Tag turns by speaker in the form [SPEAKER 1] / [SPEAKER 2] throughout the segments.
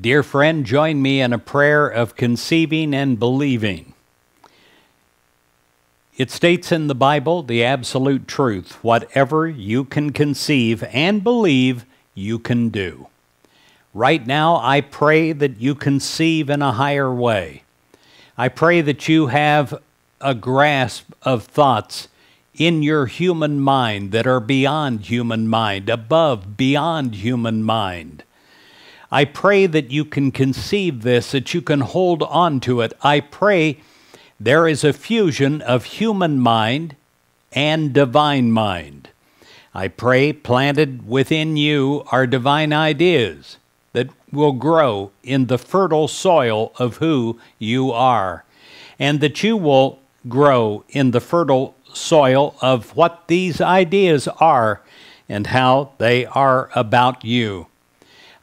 [SPEAKER 1] Dear friend, join me in a prayer of conceiving and believing. It states in the Bible the absolute truth whatever you can conceive and believe, you can do. Right now, I pray that you conceive in a higher way. I pray that you have a grasp of thoughts in your human mind that are beyond human mind, above beyond human mind. I pray that you can conceive this, that you can hold on to it. I pray there is a fusion of human mind and divine mind. I pray planted within you are divine ideas that will grow in the fertile soil of who you are, and that you will grow in the fertile soil of what these ideas are and how they are about you.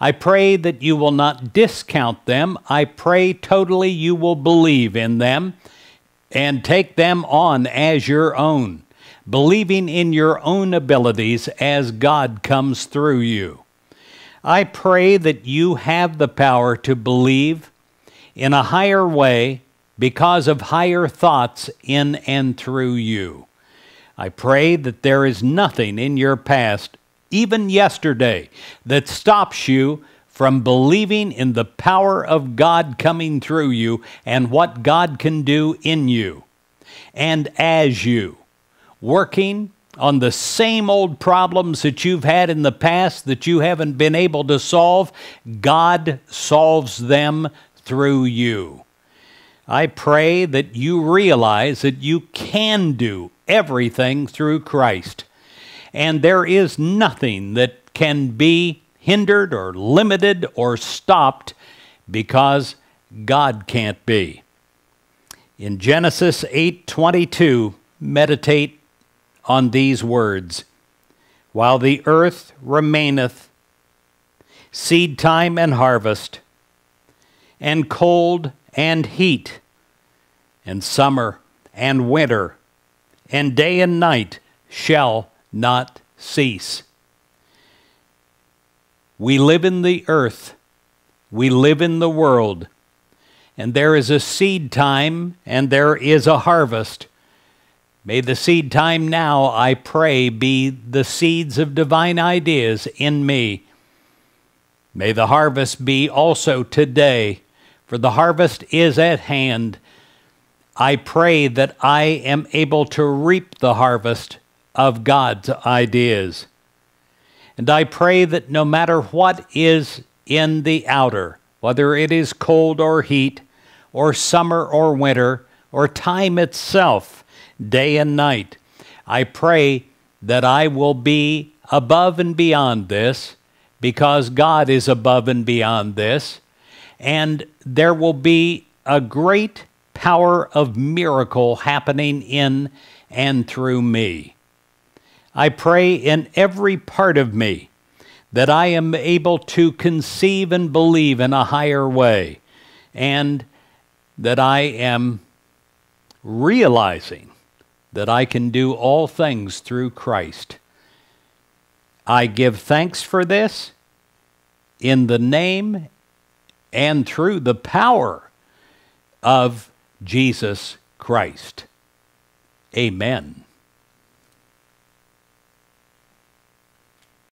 [SPEAKER 1] I pray that you will not discount them. I pray totally you will believe in them and take them on as your own, believing in your own abilities as God comes through you. I pray that you have the power to believe in a higher way because of higher thoughts in and through you. I pray that there is nothing in your past even yesterday, that stops you from believing in the power of God coming through you and what God can do in you and as you, working on the same old problems that you've had in the past that you haven't been able to solve, God solves them through you. I pray that you realize that you can do everything through Christ and there is nothing that can be hindered or limited or stopped because God can't be. In Genesis 8:22, meditate on these words. While the earth remaineth, seed time and harvest, and cold and heat, and summer and winter, and day and night shall not cease. We live in the earth, we live in the world, and there is a seed time and there is a harvest. May the seed time now, I pray, be the seeds of divine ideas in me. May the harvest be also today, for the harvest is at hand. I pray that I am able to reap the harvest of God's ideas. And I pray that no matter what is in the outer, whether it is cold or heat, or summer or winter, or time itself, day and night, I pray that I will be above and beyond this because God is above and beyond this. And there will be a great power of miracle happening in and through me. I pray in every part of me that I am able to conceive and believe in a higher way, and that I am realizing that I can do all things through Christ. I give thanks for this in the name and through the power of Jesus Christ. Amen.